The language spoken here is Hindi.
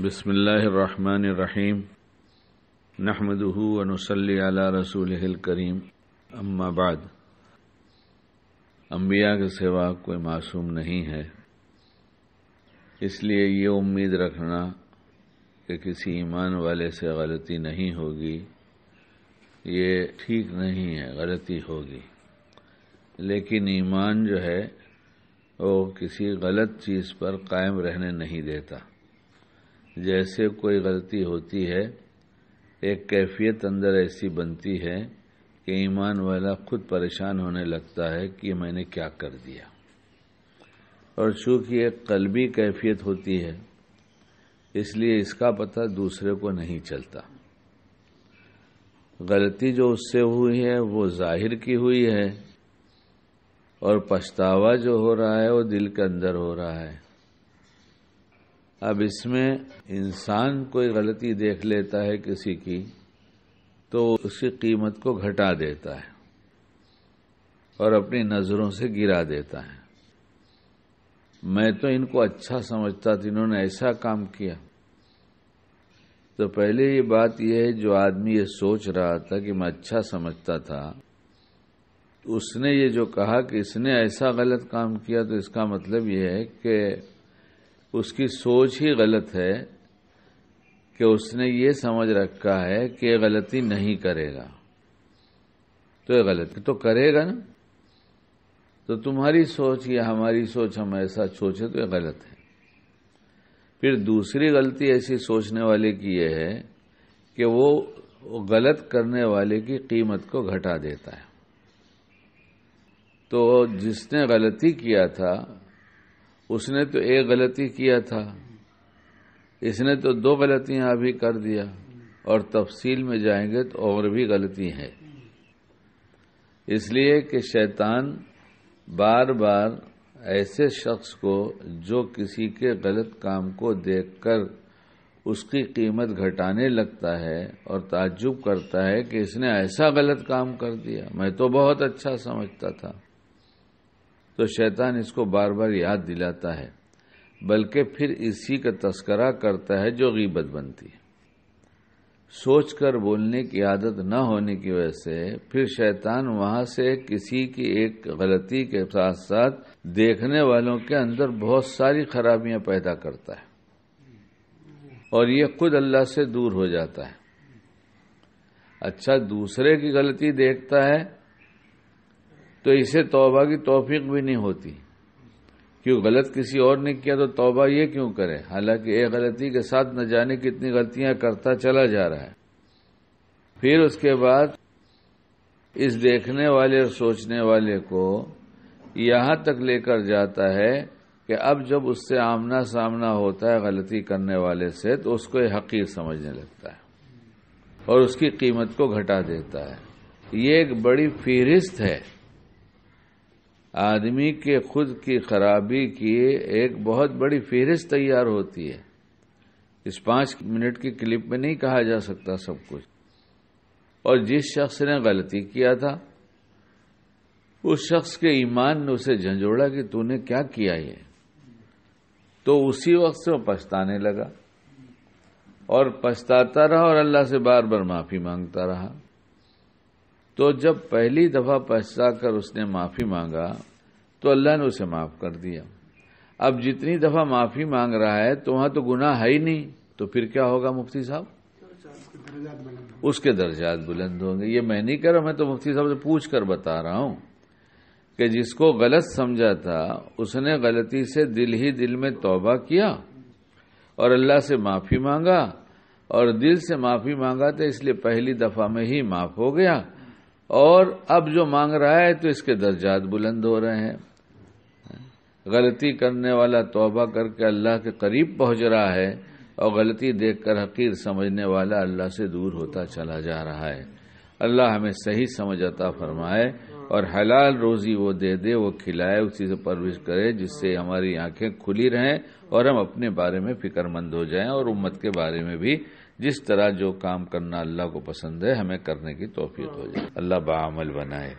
बिसमीम नहमदूनसली रसूल करीम अम्माबाद अम्बिया के सिवा कोई मासूम नहीं है इसलिए ये उम्मीद रखना कि किसी ईमान वाले से गलती नहीं होगी ये ठीक नहीं है गलती होगी लेकिन ईमान जो है वो किसी गलत चीज़ पर कायम रहने नहीं देता जैसे कोई गलती होती है एक कैफियत अंदर ऐसी बनती है कि ईमान वाला खुद परेशान होने लगता है कि मैंने क्या कर दिया और चूंकि एक कलबी कैफियत होती है इसलिए इसका पता दूसरे को नहीं चलता गलती जो उससे हुई है वो जाहिर की हुई है और पछतावा जो हो रहा है वो दिल के अंदर हो रहा है अब इसमें इंसान कोई गलती देख लेता है किसी की तो उसकी कीमत को घटा देता है और अपनी नज़रों से गिरा देता है मैं तो इनको अच्छा समझता था इन्होंने ऐसा काम किया तो पहले ये बात यह है जो आदमी ये सोच रहा था कि मैं अच्छा समझता था उसने ये जो कहा कि इसने ऐसा गलत काम किया तो इसका मतलब यह है कि उसकी सोच ही गलत है कि उसने ये समझ रखा है कि ये गलती नहीं करेगा तो ये गलत तो करेगा ना तो तुम्हारी सोच या हमारी सोच हम ऐसा सोचे तो ये गलत है फिर दूसरी गलती ऐसी सोचने वाले की यह है कि वो गलत करने वाले की कीमत को घटा देता है तो जिसने गलती किया था उसने तो एक गलती किया था इसने तो दो गलतियां अभी कर दिया और तफसील में जाएंगे तो और भी गलती है इसलिए कि शैतान बार बार ऐसे शख्स को जो किसी के गलत काम को देखकर उसकी कीमत घटाने लगता है और ताज्जुब करता है कि इसने ऐसा गलत काम कर दिया मैं तो बहुत अच्छा समझता था तो शैतान इसको बार बार याद दिलाता है बल्कि फिर इसी का तस्करा करता है जो गीबत बनती है सोच कर बोलने की आदत न होने की वजह से फिर शैतान वहां से किसी की एक गलती के साथ साथ देखने वालों के अंदर बहुत सारी खराबियां पैदा करता है और ये खुद अल्लाह से दूर हो जाता है अच्छा दूसरे की गलती देखता है तो इसे तोबा की तोफीक भी नहीं होती क्यों गलत किसी और ने किया तो तोबा ये क्यों करे हालांकि एक गलती के साथ न जाने कितनी गलतियां करता चला जा रहा है फिर उसके बाद इस देखने वाले और सोचने वाले को यहां तक लेकर जाता है कि अब जब उससे आमना सामना होता है गलती करने वाले से तो उसको ये हकीर समझने लगता है और उसकी कीमत को घटा देता है ये एक बड़ी फहरिस्त है आदमी के खुद की खराबी की एक बहुत बड़ी फेहरिस्त तैयार होती है इस पांच मिनट की क्लिप में नहीं कहा जा सकता सब कुछ और जिस शख्स ने गलती किया था उस शख्स के ईमान ने उसे झंझोड़ा कि तूने क्या किया ये तो उसी वक्त से वो पछताने लगा और पछताता रहा और अल्लाह से बार बार माफी मांगता रहा तो जब पहली दफा कर उसने माफी मांगा तो अल्लाह ने उसे माफ कर दिया अब जितनी दफा माफी मांग रहा है तो वहां तो गुनाह है ही नहीं तो फिर क्या होगा मुफ्ती साहब उसके दर्जात बुलंद होंगे ये मैं नहीं कर रहा मैं तो मुफ्ती साहब से पूछ कर बता रहा हूं कि जिसको गलत समझा था उसने गलती से दिल ही दिल में तौबा किया और अल्लाह से माफी मांगा और दिल से माफी मांगा तो इसलिए पहली दफा में ही माफ हो गया और अब जो मांग रहा है तो इसके दर्जात बुलंद हो रहे हैं गलती करने वाला तोबा करके अल्लाह के करीब पहुंच रहा है और गलती देखकर हकीर समझने वाला अल्लाह से दूर होता चला जा रहा है अल्लाह हमें सही समझ अता फरमाए और हलाल रोजी वो दे दे वो खिलाए उसी से परविश करे जिससे हमारी आंखें खुली रहें और हम अपने बारे में फिक्रमंद हो जाएं और उम्मत के बारे में भी जिस तरह जो काम करना अल्लाह को पसंद है हमें करने की तोफीक हो जाए अल्लाह बामल बनाए